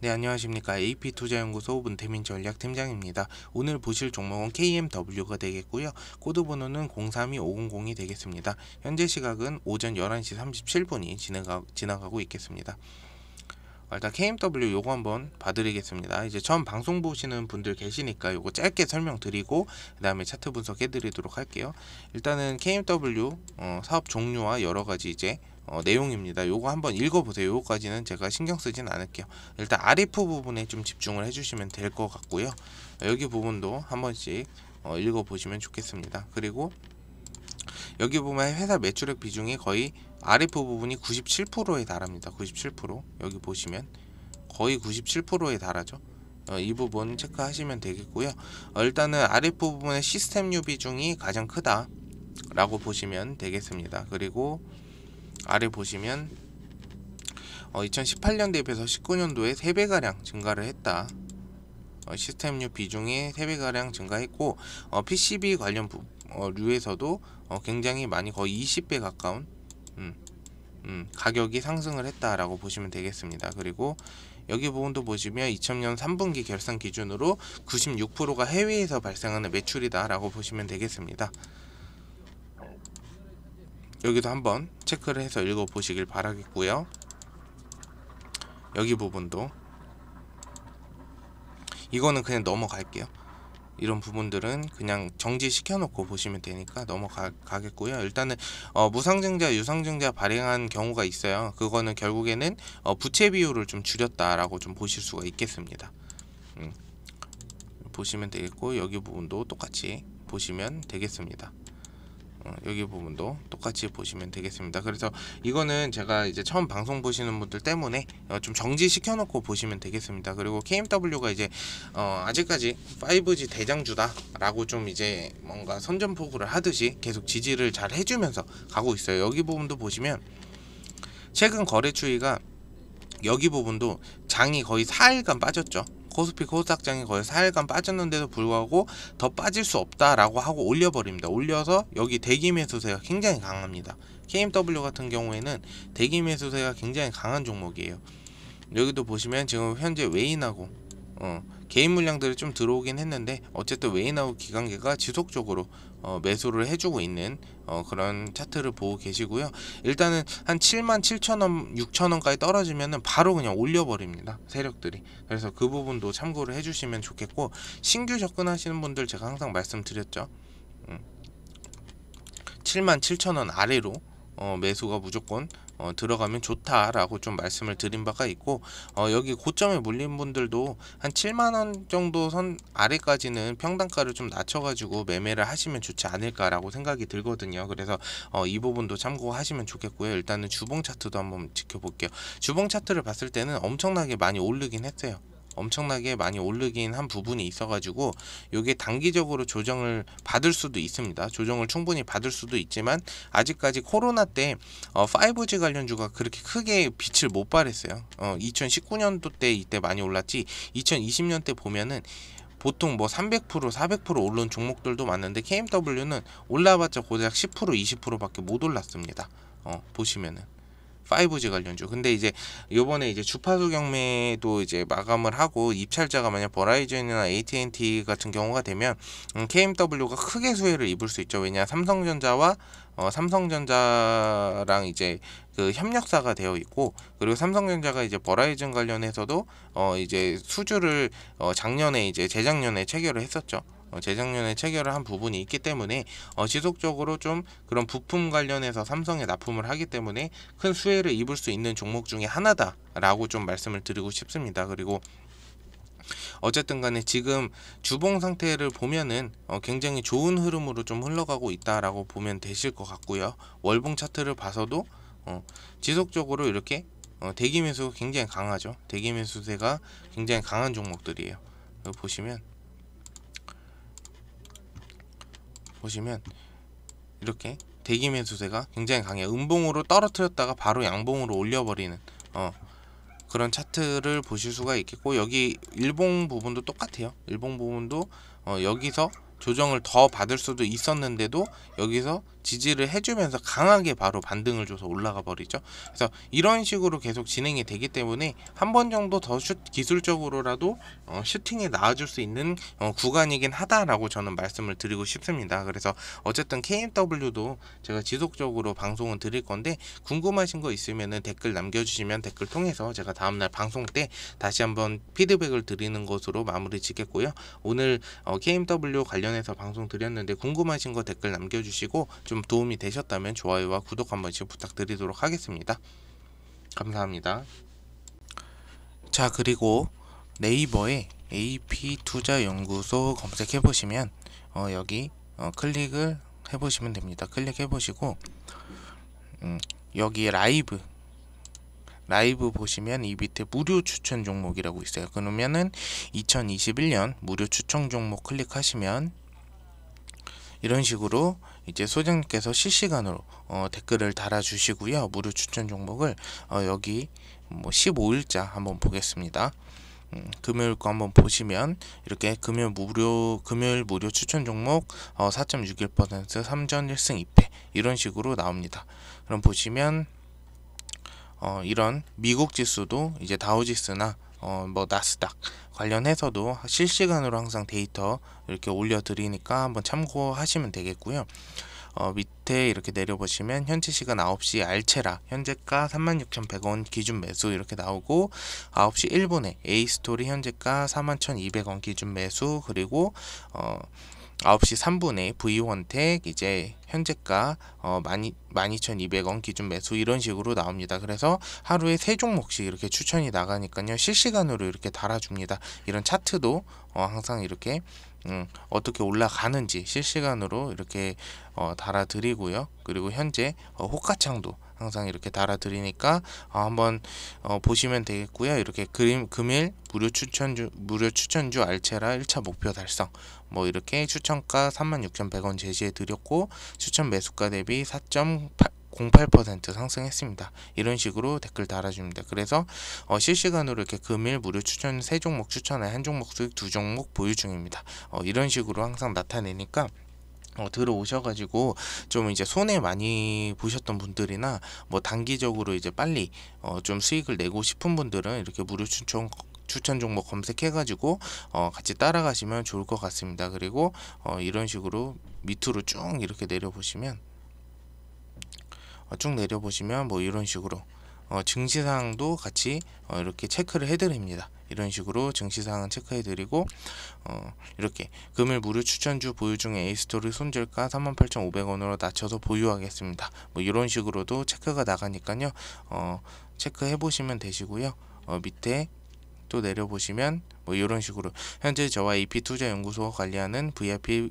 네 안녕하십니까 AP투자연구소 분태민 전략팀장입니다. 오늘 보실 종목은 KMW가 되겠고요. 코드번호는 032500이 되겠습니다. 현재 시각은 오전 11시 37분이 지나가, 지나가고 있겠습니다. 일단 KMW 요거 한번 봐드리겠습니다. 이제 처음 방송 보시는 분들 계시니까 요거 짧게 설명드리고 그 다음에 차트 분석해드리도록 할게요. 일단은 KMW 어, 사업 종류와 여러가지 이제 어, 내용입니다. 요거 한번 읽어보세요. 요거까지는 제가 신경 쓰진 않을게요. 일단 아리프 부분에 좀 집중을 해주시면 될 것 같고요. 여기 부분도 한 번씩 어, 읽어보시면 좋겠습니다. 그리고 여기 보면 회사 매출액 비중이 거의 아리프 부분이 97%에 달합니다. 97% 여기 보시면 거의 97%에 달하죠. 어, 이 부분 체크하시면 되겠고요. 어, 일단은 아리프 부분의 시스템유 비중이 가장 크다 라고 보시면 되겠습니다. 그리고 아래 보시면 어, 2018년 대비해서 19년도에 3배가량 증가를 했다. 어, 시스템류 비중이 3배가량 증가했고 어, PCB 관련 부, 어, 류에서도 어, 굉장히 많이 거의 20배 가까운 음, 음, 가격이 상승을 했다라고 보시면 되겠습니다. 그리고 여기 부분도 보시면 2000년 3분기 결산 기준으로 96%가 해외에서 발생하는 매출이다라고 보시면 되겠습니다. 여기도 한번 체크를 해서 읽어보시길 바라겠고요. 여기 부분도 이거는 그냥 넘어갈게요. 이런 부분들은 그냥 정지시켜 놓고 보시면 되니까 넘어가겠고요 일단은 어, 무상증자 유상증자 발행한 경우가 있어요 그거는 결국에는 어, 부채 비율을 좀 줄였다라고 좀 보실 수가 있겠습니다 음. 보시면 되겠고 여기 부분도 똑같이 보시면 되겠습니다 어, 여기 부분도 똑같이 보시면 되겠습니다. 그래서 이거는 제가 이제 처음 방송 보시는 분들 때문에 어, 좀 정지시켜 놓고 보시면 되겠습니다. 그리고 KMW가 이제 어 아직까지 5G 대장주다라고 좀 이제 뭔가 선전포고를 하듯이 계속 지지를 잘 해주면서 가고 있어요. 여기 부분도 보시면 최근 거래 추이가 여기 부분도 장이 거의 4일간 빠졌죠. 코스피 코스닥장이 거의 4일간 빠졌는데도 불구하고 더 빠질 수 없다라고 하고 올려버립니다. 올려서 여기 대기 매수세가 굉장히 강합니다. KMW 같은 경우에는 대기 매수세가 굉장히 강한 종목이에요. 여기도 보시면 지금 현재 외인하고 어, 개인 물량들이 좀 들어오긴 했는데 어쨌든 웨인아웃 기관계가 지속적으로 어, 매수를 해주고 있는 어, 그런 차트를 보고 계시고요. 일단은 한 7만 7천원, 6천원까지 떨어지면은 바로 그냥 올려버립니다. 세력들이. 그래서 그 부분도 참고를 해주시면 좋겠고 신규 접근하시는 분들 제가 항상 말씀드렸죠. 음, 7만 7천원 아래로 어, 매수가 무조건 어, 들어가면 좋다라고 좀 말씀을 드린 바가 있고 어, 여기 고점에 물린 분들도 한 7만원 정도 선 아래까지는 평단가를 좀 낮춰가지고 매매를 하시면 좋지 않을까라고 생각이 들거든요 그래서 어, 이 부분도 참고하시면 좋겠고요 일단은 주봉 차트도 한번 지켜볼게요 주봉 차트를 봤을 때는 엄청나게 많이 오르긴 했어요 엄청나게 많이 오르긴 한 부분이 있어가지고 이게 단기적으로 조정을 받을 수도 있습니다. 조정을 충분히 받을 수도 있지만 아직까지 코로나 때 어, 5G 관련주가 그렇게 크게 빛을 못 발했어요. 어, 2019년도 때 이때 많이 올랐지 2020년 때 보면은 보통 뭐 300% 400% 오른 종목들도 많은데 KMW는 올라봤자 고작 10% 20% 밖에 못 올랐습니다. 어, 보시면은 5G 관련주. 근데 이제 요번에 이제 주파수 경매도 이제 마감을 하고 입찰자가 만약 버라이즌이나 AT&T 같은 경우가 되면 KMW가 음, 크게 수혜를 입을 수 있죠. 왜냐 삼성전자와 어, 삼성전자랑 이제 그 협력사가 되어 있고 그리고 삼성전자가 이제 버라이즌 관련해서도 어 이제 수주를 어 작년에 이제 재작년에 체결을 했었죠. 어, 재작년에 체결을 한 부분이 있기 때문에 어, 지속적으로 좀 그런 부품 관련해서 삼성에 납품을 하기 때문에 큰 수혜를 입을 수 있는 종목 중에 하나다라고 좀 말씀을 드리고 싶습니다. 그리고 어쨌든 간에 지금 주봉 상태를 보면은 어 굉장히 좋은 흐름으로 좀 흘러가고 있다라고 보면 되실 것 같고요. 월봉 차트를 봐서도 어 지속적으로 이렇게 어 대기 매수 굉장히 강하죠. 대기 매수세가 굉장히 강한 종목들이에요. 보시면 보시면 이렇게 대기 매수세가 굉장히 강해요. 음봉으로 떨어뜨렸다가 바로 양봉으로 올려버리는 어, 그런 차트를 보실 수가 있겠고 여기 일봉 부분도 똑같아요. 일봉 부분도 어, 여기서 조정을 더 받을 수도 있었는데도 여기서 지지를 해주면서 강하게 바로 반등을 줘서 올라가 버리죠. 그래서 이런 식으로 계속 진행이 되기 때문에 한 번 정도 더 슛, 기술적으로라도 어, 슈팅에 나와줄 수 있는 어, 구간이긴 하다라고 저는 말씀을 드리고 싶습니다. 그래서 어쨌든 KMW도 제가 지속적으로 방송을 드릴 건데 궁금하신 거 있으면 댓글 남겨주시면 댓글 통해서 제가 다음날 방송 때 다시 한번 피드백을 드리는 것으로 마무리 짓겠고요. 오늘 어, KMW 관련해서 방송 드렸는데 궁금하신 거 댓글 남겨주시고 좀좀 도움이 되셨다면 좋아요와 구독 한 번씩 부탁드리도록 하겠습니다. 감사합니다. 자 그리고 네이버에 AP투자연구소 검색해 보시면 어, 여기 어, 클릭을 해 보시면 됩니다. 클릭해 보시고 음, 여기 라이브 라이브 보시면 이 밑에 무료 추천 종목이라고 있어요. 그러면은 2021년 무료 추천 종목 클릭하시면 이런 식으로 이제 소장님께서 실시간으로 어, 댓글을 달아주시고요. 무료 추천 종목을 어, 여기 뭐 15일자 한번 보겠습니다. 음, 금요일 거 한번 보시면 이렇게 금요일 무료 금요일 무료 추천 종목 어, 4.61% 3전 1승 2패 이런 식으로 나옵니다. 그럼 보시면 어, 이런 미국 지수도 이제 다우지수나 어, 뭐 나스닥 관련해서도 실시간으로 항상 데이터 이렇게 올려드리니까 한번 참고하시면 되겠고요. 어, 밑에 이렇게 내려보시면 현재 시간 9시 알체라 현재가 36,100원 기준 매수 이렇게 나오고 9시 1분에 에이스토리 현재가 41,200원 기준 매수 그리고 어 9시3분에 V원택 이제 현재가 어, 12,200원 기준 매수 이런 식으로 나옵니다. 그래서 하루에 세 종목씩 이렇게 추천이 나가니까요. 실시간으로 이렇게 달아줍니다. 이런 차트도 어, 항상 이렇게 음, 어떻게 올라가는지 실시간으로 이렇게 어, 달아드리고요. 그리고 현재 어, 호가창도 항상 이렇게 달아드리니까 어, 한번 어, 보시면 되겠고요. 이렇게 그림 금일 무료 추천주 무료 추천주 알체라 1차 목표 달성 뭐 이렇게 추천가 36,100원 제시해 드렸고 추천 매수가 대비 4.8 0.08% 상승했습니다. 이런 식으로 댓글 달아줍니다. 그래서 어, 실시간으로 이렇게 금일 무료 추천 세 종목 추천에 한 종목 수익 두 종목 보유 중입니다. 어, 이런 식으로 항상 나타내니까 어, 들어오셔가지고 좀 이제 손해 많이 보셨던 분들이나 뭐 단기적으로 이제 빨리 어, 좀 수익을 내고 싶은 분들은 이렇게 무료 추천 추천 종목 검색해가지고 어, 같이 따라가시면 좋을 것 같습니다. 그리고 어, 이런 식으로 밑으로 쭉 이렇게 내려보시면 어, 쭉 내려보시면 뭐 이런 식으로 어, 증시상도 같이 어, 이렇게 체크를 해드립니다. 이런 식으로 증시상은 체크해드리고 어, 이렇게 금일 무료 추천주 보유 중에 에이스토리 손절가 38,500원으로 낮춰서 보유하겠습니다. 뭐 이런 식으로도 체크가 나가니까요. 어, 체크해 보시면 되시고요. 어, 밑에 또 내려보시면 뭐 이런 식으로 현재 저와 a p 투자연구소 관리하는 VIP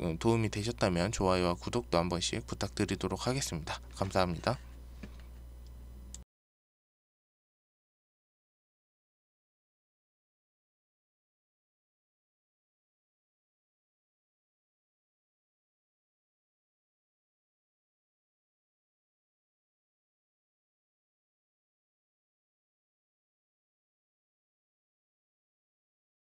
어, 도움이 되셨다면 좋아요와 구독도 한 번씩 부탁드리도록 하겠습니다. 감사합니다.